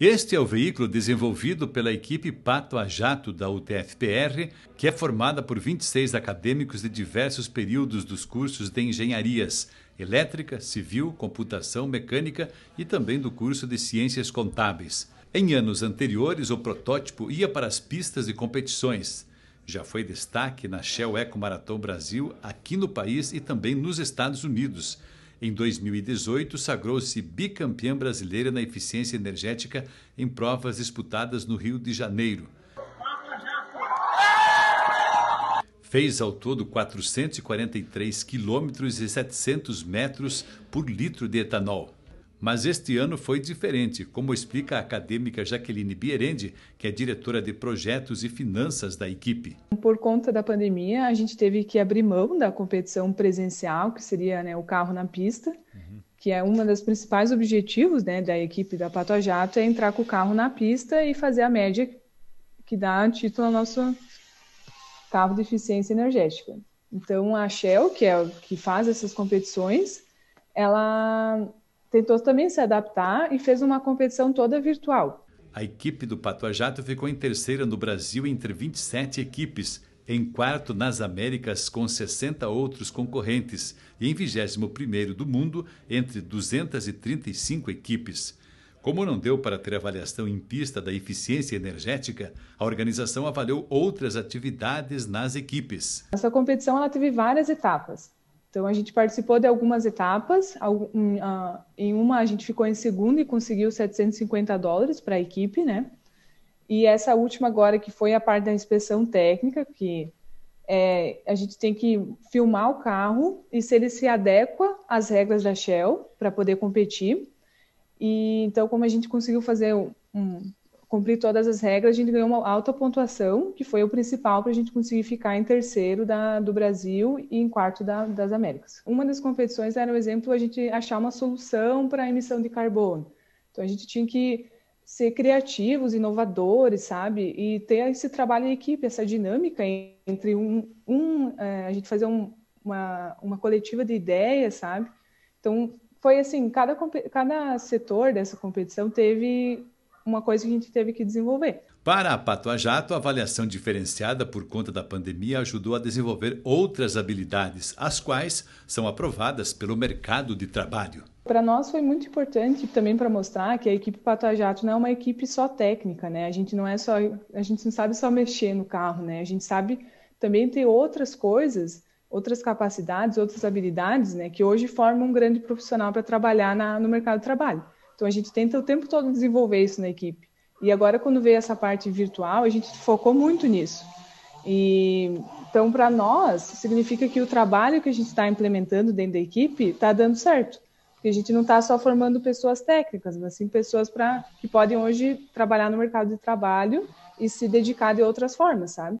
Este é o veículo desenvolvido pela equipe Pato a Jato da UTFPR, que é formada por 26 acadêmicos de diversos períodos dos cursos de engenharias elétrica, civil, computação, mecânica e também do curso de ciências contábeis. Em anos anteriores, o protótipo ia para as pistas e competições. Já foi destaque na Shell Eco Marathon Brasil, aqui no país e também nos Estados Unidos. Em 2018, sagrou-se bicampeã brasileira na eficiência energética em provas disputadas no Rio de Janeiro. Fez ao todo 443 quilômetros e 700 metros por litro de etanol. Mas este ano foi diferente, como explica a acadêmica Jaqueline Bierendi, que é diretora de projetos e finanças da equipe. Por conta da pandemia, a gente teve que abrir mão da competição presencial, que seria né, o carro na pista, uhum. que é um dos principais objetivos né, da equipe da Pato Jato, é entrar com o carro na pista e fazer a média que dá título ao nosso carro de eficiência energética. Então, a Shell, que, é, que faz essas competições, ela tentou também se adaptar e fez uma competição toda virtual. A equipe do Pato Jato ficou em terceira no Brasil entre 27 equipes, em quarto nas Américas com 60 outros concorrentes e em 21º do mundo entre 235 equipes. Como não deu para ter avaliação em pista da eficiência energética, a organização avaliou outras atividades nas equipes. Essa competição ela teve várias etapas. Então, a gente participou de algumas etapas. Ah, em uma, a gente ficou em segundo e conseguiu 750 dólares para a equipe, né? E essa última agora, que foi a parte da inspeção técnica, que é, a gente tem que filmar o carro e se ele se adequa às regras da Shell para poder competir. E então, como a gente conseguiu fazer um, cumprir todas as regras, a gente ganhou uma alta pontuação, que foi o principal para a gente conseguir ficar em terceiro da, do Brasil e em quarto da, das Américas. Uma das competições era, o um exemplo, a gente achar uma solução para a emissão de carbono. Então, a gente tinha que ser criativos, inovadores, sabe? E ter esse trabalho em equipe, essa dinâmica entre um... um é, a gente fazer um, uma, uma coletiva de ideias, sabe? Então, foi assim, cada, cada setor dessa competição teve uma coisa que a gente teve que desenvolver. Para a Patoa a Jato, a avaliação diferenciada por conta da pandemia ajudou a desenvolver outras habilidades, as quais são aprovadas pelo mercado de trabalho. Para nós foi muito importante também para mostrar que a equipe Patoa Jato não é uma equipe só técnica, né? A gente não é só, a gente não sabe só mexer no carro, né? A gente sabe também ter outras coisas, outras capacidades, outras habilidades, né? Que hoje formam um grande profissional para trabalhar na, no mercado de trabalho. Então a gente tenta o tempo todo desenvolver isso na equipe. E agora quando veio essa parte virtual, a gente focou muito nisso. E então para nós significa que o trabalho que a gente está implementando dentro da equipe está dando certo, porque a gente não está só formando pessoas técnicas, mas sim pessoas para que podem hoje trabalhar no mercado de trabalho e se dedicar de outras formas, sabe?